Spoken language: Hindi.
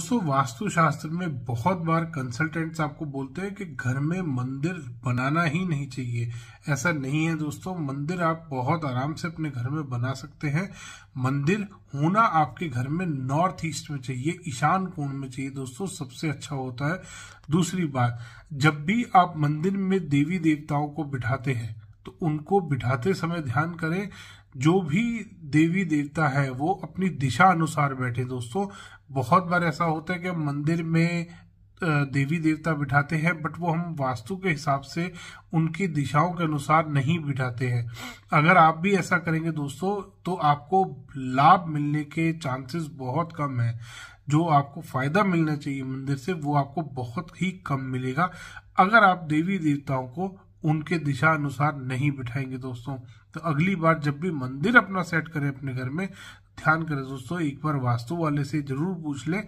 दोस्तों वास्तु शास्त्र में बहुत बार कंसल्टेंट्स आपको बोलते हैं कि घर में मंदिर बनाना ही नहीं चाहिए ऐसा नहीं है दोस्तों मंदिर आप बहुत आराम से अपने घर में बना सकते हैं मंदिर होना आपके घर में नॉर्थ ईस्ट में चाहिए ईशान कोण में चाहिए दोस्तों सबसे अच्छा होता है दूसरी बात जब भी आप मंदिर में देवी देवताओं को बिठाते हैं तो उनको बिठाते समय ध्यान करें जो भी देवी देवता है वो अपनी दिशा अनुसार बैठे दोस्तों बहुत बार ऐसा होता है कि हम मंदिर में देवी देवता बिठाते हैं बट वो हम वास्तु के हिसाब से उनकी दिशाओं के अनुसार नहीं बिठाते हैं अगर आप भी ऐसा करेंगे दोस्तों तो आपको लाभ मिलने के चांसेस बहुत कम है जो आपको फायदा मिलना चाहिए मंदिर से वो आपको बहुत ही कम मिलेगा अगर आप देवी देवताओं को उनके दिशा अनुसार नहीं बिठाएंगे दोस्तों तो अगली बार जब भी मंदिर अपना सेट करें अपने घर में ध्यान करें दोस्तों एक बार वास्तु वाले से जरूर पूछ लें